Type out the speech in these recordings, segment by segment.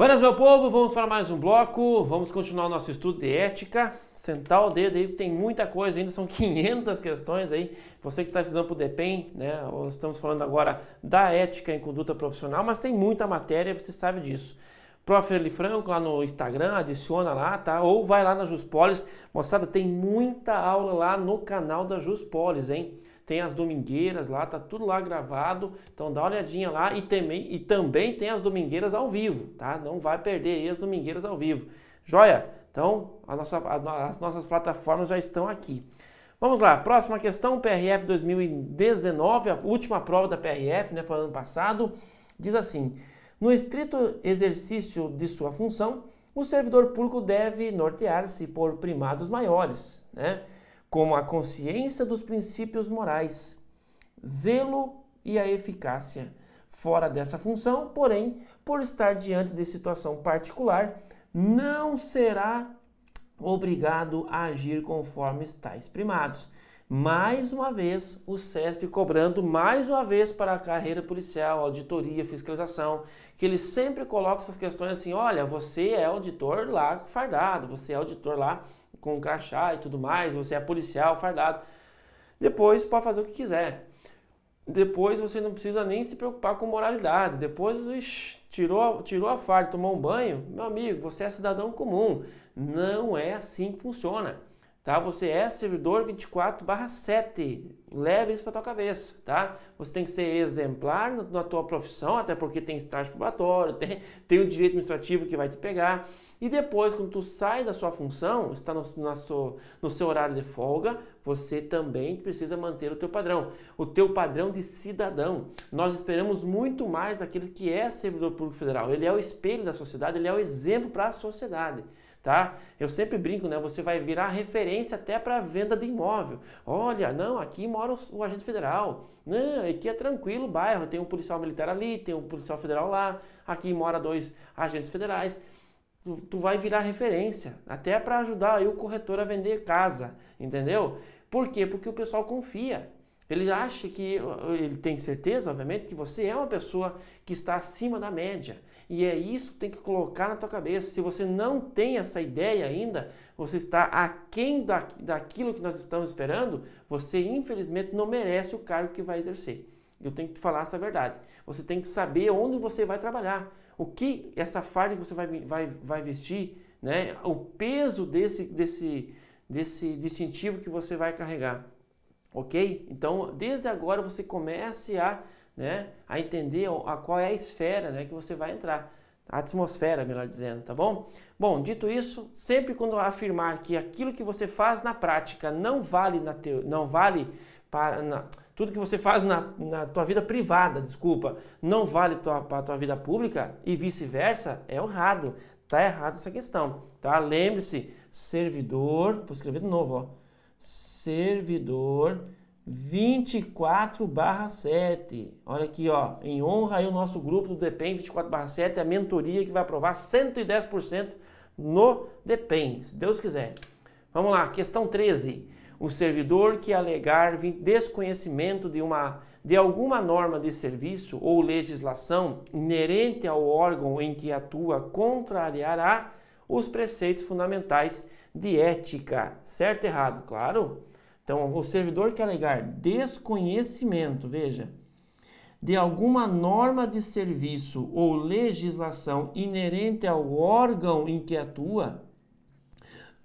Buenas, meu povo, vamos para mais um bloco, vamos continuar o nosso estudo de ética, sentar o dedo aí, tem muita coisa ainda, são 500 questões aí, você que está estudando para o DEPEN, né, estamos falando agora da ética em conduta profissional, mas tem muita matéria, você sabe disso. Prof. Franco lá no Instagram, adiciona lá, tá? Ou vai lá na Juspolis. Moçada, tem muita aula lá no canal da Juspolis, hein? Tem as domingueiras lá, tá tudo lá gravado. Então dá uma olhadinha lá e também, e também tem as domingueiras ao vivo, tá? Não vai perder aí as domingueiras ao vivo. Joia? Então, nossa, a, as nossas plataformas já estão aqui. Vamos lá, próxima questão, PRF 2019, a última prova da PRF, né, foi ano passado, diz assim: no estrito exercício de sua função, o servidor público deve nortear-se por primados maiores, né? como a consciência dos princípios morais, zelo e a eficácia. Fora dessa função, porém, por estar diante de situação particular, não será obrigado a agir conforme tais primados mais uma vez o SESP cobrando mais uma vez para a carreira policial, auditoria, fiscalização, que ele sempre coloca essas questões assim, olha, você é auditor lá fardado, você é auditor lá com crachá e tudo mais, você é policial fardado. Depois pode fazer o que quiser. Depois você não precisa nem se preocupar com moralidade. Depois, tirou, tirou a farda, tomou um banho, meu amigo, você é cidadão comum. Não é assim que funciona tá? Você é servidor 24/7. Leve isso para tua cabeça, tá? Você tem que ser exemplar na tua profissão, até porque tem estágio probatório, tem, tem o direito administrativo que vai te pegar. E depois, quando tu sai da sua função, está no, na sua, no seu horário de folga, você também precisa manter o teu padrão, o teu padrão de cidadão. Nós esperamos muito mais daquele que é servidor público federal. Ele é o espelho da sociedade, ele é o exemplo para a sociedade tá? Eu sempre brinco, né? Você vai virar referência até para venda de imóvel. Olha, não, aqui mora o, o, agente federal. Não, aqui é tranquilo o bairro, tem um policial militar ali, tem um policial federal lá. Aqui mora dois agentes federais. Tu, tu vai virar referência, até para ajudar aí o corretor a vender casa, entendeu? Por quê? Porque o pessoal confia. Ele acha que, ele tem certeza, obviamente, que você é uma pessoa que está acima da média. E é isso que tem que colocar na tua cabeça. Se você não tem essa ideia ainda, você está aquém da, daquilo que nós estamos esperando, você infelizmente não merece o cargo que vai exercer. Eu tenho que te falar essa verdade. Você tem que saber onde você vai trabalhar, o que essa farda que você vai, vai, vai vestir, né? o peso desse, desse, desse distintivo que você vai carregar. Ok? Então, desde agora você comece a, né, a entender a qual é a esfera né, que você vai entrar. A atmosfera, melhor dizendo, tá bom? Bom, dito isso, sempre quando afirmar que aquilo que você faz na prática não vale na teu, não vale para na, tudo que você faz na, na tua vida privada, desculpa, não vale tua, para a tua vida pública e vice-versa, é errado. Tá errado essa questão, tá? Lembre-se, servidor, vou escrever de novo, ó servidor 24/7. Olha aqui, ó, em honra aí o nosso grupo do DEPEN 24/7, é a mentoria que vai aprovar 110% no DEPEN, se Deus quiser. Vamos lá, questão 13. O servidor que alegar desconhecimento de uma de alguma norma de serviço ou legislação inerente ao órgão em que atua contrariará os preceitos fundamentais de ética, certo e errado, claro. Então, o servidor que alegar desconhecimento, veja, de alguma norma de serviço ou legislação inerente ao órgão em que atua,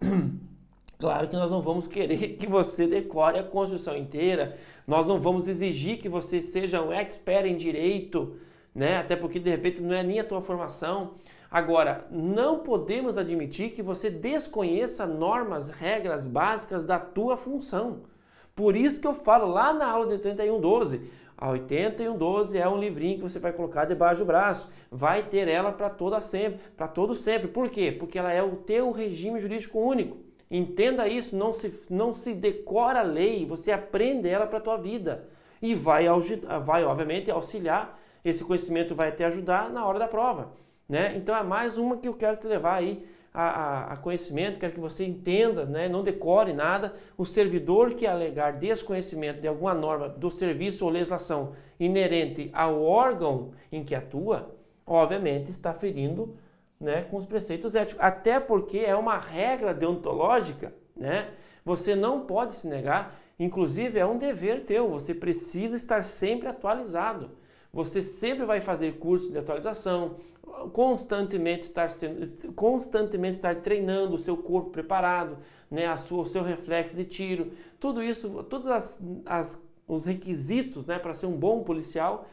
Claro que nós não vamos querer que você decore a Constituição inteira, nós não vamos exigir que você seja um expert em direito, né? Até porque de repente não é nem a tua formação, Agora, não podemos admitir que você desconheça normas, regras básicas da tua função. Por isso que eu falo lá na aula de 8112, a 8112 é um livrinho que você vai colocar debaixo do braço. Vai ter ela para toda sempre, para todo sempre. Por quê? Porque ela é o teu regime jurídico único. Entenda isso, não se, não se decora a lei, você aprende ela para a tua vida. E vai, vai, obviamente, auxiliar, esse conhecimento vai te ajudar na hora da prova. Né? Então é mais uma que eu quero te levar aí a, a, a, conhecimento, quero que você entenda, né? não decore nada. O servidor que alegar desconhecimento de alguma norma do serviço ou legislação inerente ao órgão em que atua, obviamente está ferindo né, com os preceitos éticos, até porque é uma regra deontológica, né? Você não pode se negar, inclusive é um dever teu, você precisa estar sempre atualizado. Você sempre vai fazer cursos de atualização, constantemente estar sendo, constantemente estar treinando o seu corpo preparado, né, a sua, o seu reflexo de tiro, tudo isso, todos as, as, os requisitos, né, para ser um bom policial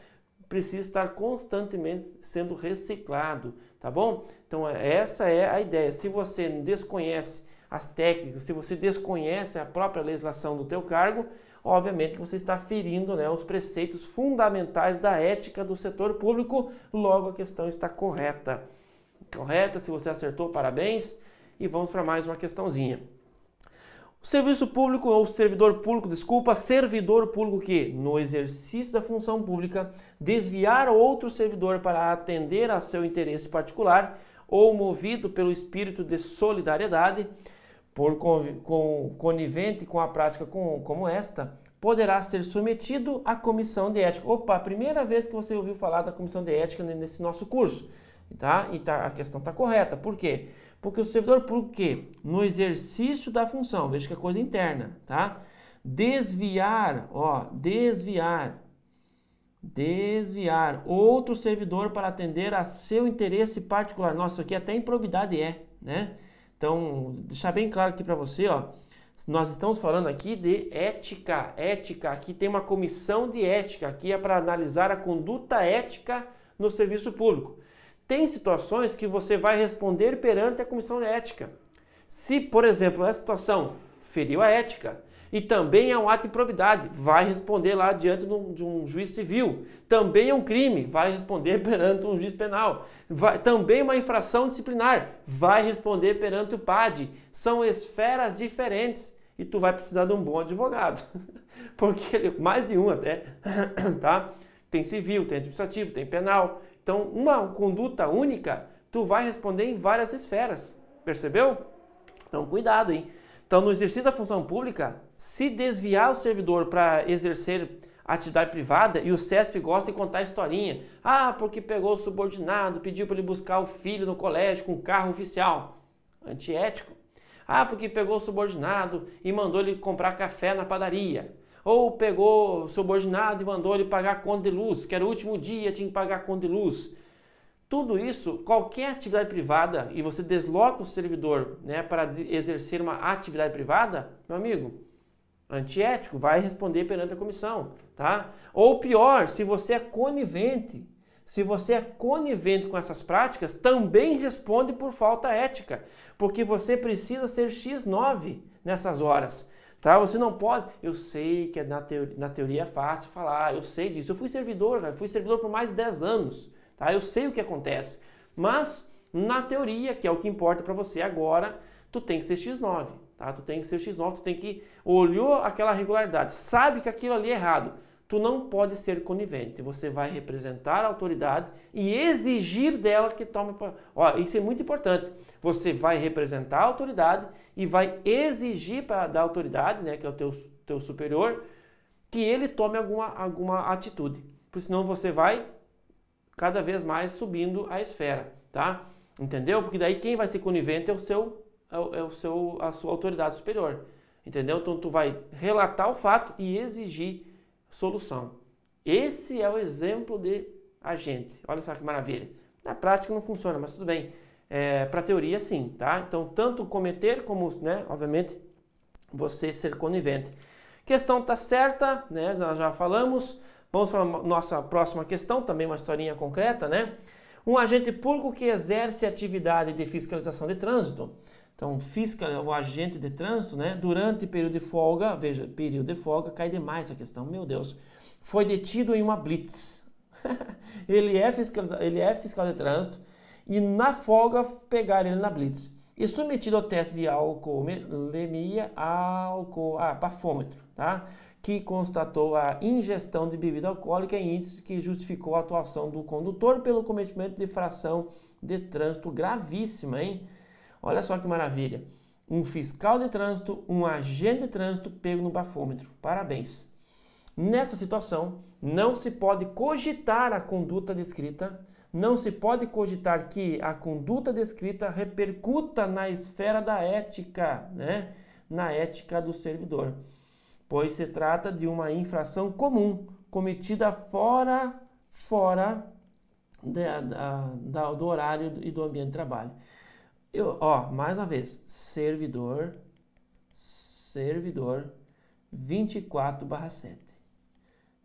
precisa estar constantemente sendo reciclado, tá bom? Então é, essa é a ideia. Se você desconhece as técnicas, se você desconhece a própria legislação do teu cargo, obviamente que você está ferindo né, os preceitos fundamentais da ética do setor público, logo a questão está correta. Correta, se você acertou, parabéns. E vamos para mais uma questãozinha. O serviço público ou servidor público, desculpa, servidor público que, no exercício da função pública, desviar outro servidor para atender a seu interesse particular ou movido pelo espírito de solidariedade, por conivente com a prática como esta, poderá ser submetido à comissão de ética. Opa, primeira vez que você ouviu falar da comissão de ética nesse nosso curso, tá? E tá, a questão está correta. Por quê? Porque o servidor público que no exercício da função, veja que é coisa interna, tá? Desviar, ó, desviar desviar outro servidor para atender a seu interesse particular. Nossa, aqui até improbidade é, né? Então, deixar bem claro aqui para você, ó, nós estamos falando aqui de ética, ética. Aqui tem uma comissão de ética, aqui é para analisar a conduta ética no serviço público. Tem situações que você vai responder perante a comissão de ética. Se, por exemplo, essa situação feriu a ética, e também é um ato de improbidade, vai responder lá diante de um, juiz civil. Também é um crime, vai responder perante um juiz penal. Vai, também é uma infração disciplinar, vai responder perante o PAD. São esferas diferentes e tu vai precisar de um bom advogado. Porque ele, mais de um até, né? tá? Tem civil, tem administrativo, tem penal. Então, uma conduta única, tu vai responder em várias esferas. Percebeu? Então, cuidado, hein? Então, no exercício da função pública, se desviar o servidor para exercer atividade privada e o CESP gosta de contar historinha. Ah, porque pegou o subordinado, pediu para ele buscar o filho no colégio com carro oficial. Antiético. Ah, porque pegou o subordinado e mandou ele comprar café na padaria. Ou pegou o subordinado e mandou ele pagar a conta de luz, que era o último dia, tinha que pagar a conta de luz. Tudo isso, qualquer atividade privada, e você desloca o servidor né, para exercer uma atividade privada, meu amigo, antiético, vai responder perante a comissão, tá? Ou pior, se você é conivente, se você é conivente com essas práticas, também responde por falta ética, porque você precisa ser X9 nessas horas. Tá? Você não pode. Eu sei que é na, teoria, na teoria é fácil falar, eu sei disso. Eu fui servidor, cara. fui servidor por mais de 10 anos tá? Eu sei o que acontece, mas na teoria, que é o que importa para você agora, tu tem que ser x9, tá? Tu tem que ser x9, tu tem que olhou aquela regularidade, sabe que aquilo ali é errado. Tu não pode ser conivente, você vai representar a autoridade e exigir dela que tome. Ó, isso é muito importante. Você vai representar a autoridade e vai exigir para da autoridade, né, que é o teu, teu superior, que ele tome alguma, alguma atitude. Porque senão você vai cada vez mais subindo a esfera, tá? Entendeu? Porque daí quem vai ser conivente é o seu, é, é o, seu, a sua autoridade superior, entendeu? Então tu vai relatar o fato e exigir solução. Esse é o exemplo de agente. Olha só que maravilha. Na prática não funciona, mas tudo bem. É, Para teoria sim, tá? Então tanto cometer como, né? Obviamente você ser conivente. Questão tá certa, né? Nós já falamos. Vamos para a nossa próxima questão, também uma historinha concreta, né? Um agente público que exerce atividade de fiscalização de trânsito. Então, fiscal, o agente de trânsito, né? Durante período de folga, veja, período de folga, cai demais a questão, meu Deus. Foi detido em uma blitz. ele, é fiscal, ele é fiscal de trânsito e na folga pegaram ele na blitz e submetido ao teste de alcoolemia, alco, ah, bafômetro, tá? que constatou a ingestão de bebida alcoólica em índice que justificou a atuação do condutor pelo cometimento de infração de trânsito gravíssima, hein? Olha só que maravilha. Um fiscal de trânsito, um agente de trânsito pego no bafômetro. Parabéns. Nessa situação, não se pode cogitar a conduta descrita não se pode cogitar que a conduta descrita repercuta na esfera da ética, né? na ética do servidor, pois se trata de uma infração comum cometida fora, fora da, da, da, do horário e do ambiente de trabalho. Eu, ó, mais uma vez, servidor, servidor 24/7,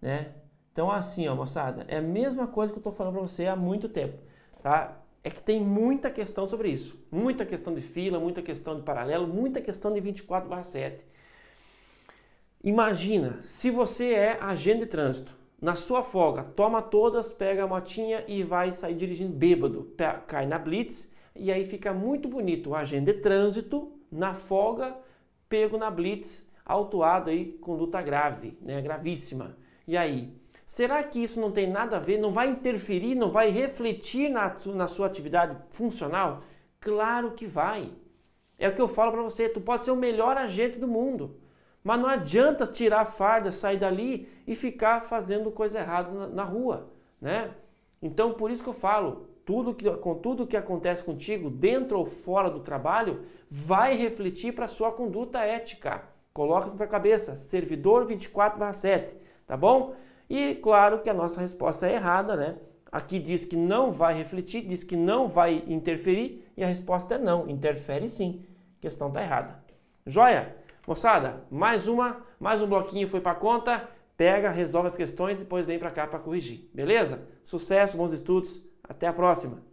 né? Então, assim, ó, moçada, é a mesma coisa que eu estou falando para você há muito tempo, tá? É que tem muita questão sobre isso. Muita questão de fila, muita questão de paralelo, muita questão de 24 7. Imagina, se você é agente de trânsito, na sua folga, toma todas, pega a motinha e vai sair dirigindo bêbado. Cai na blitz e aí fica muito bonito o agente de trânsito na folga, pego na blitz, autuado aí, conduta grave, né, gravíssima. E aí, Será que isso não tem nada a ver, não vai interferir, não vai refletir na, na sua atividade funcional? Claro que vai. É o que eu falo para você, tu pode ser o melhor agente do mundo, mas não adianta tirar a farda, sair dali e ficar fazendo coisa errada na, na rua, né? Então por isso que eu falo, tudo que, com tudo que acontece contigo, dentro ou fora do trabalho, vai refletir para sua conduta ética. Coloca isso na tua cabeça, servidor 24/7, tá bom? E claro que a nossa resposta é errada, né? Aqui diz que não vai refletir, diz que não vai interferir e a resposta é não, interfere sim. A questão tá errada. Joia? Moçada, mais uma, mais um bloquinho foi para conta. Pega, resolve as questões e depois vem para cá para corrigir. Beleza? Sucesso, bons estudos. Até a próxima.